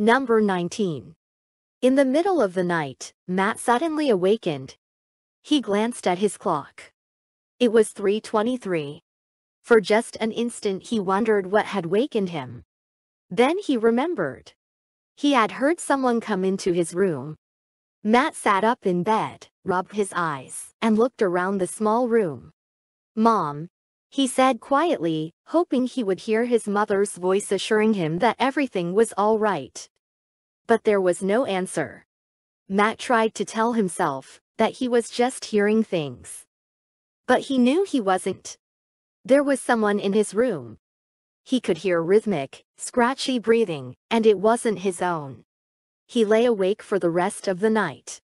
Number 19. In the middle of the night, Matt suddenly awakened. He glanced at his clock. It was 3.23. For just an instant he wondered what had wakened him. Then he remembered. He had heard someone come into his room. Matt sat up in bed, rubbed his eyes, and looked around the small room. Mom, he said quietly, hoping he would hear his mother's voice assuring him that everything was all right. But there was no answer. Matt tried to tell himself that he was just hearing things. But he knew he wasn't. There was someone in his room. He could hear rhythmic, scratchy breathing, and it wasn't his own. He lay awake for the rest of the night.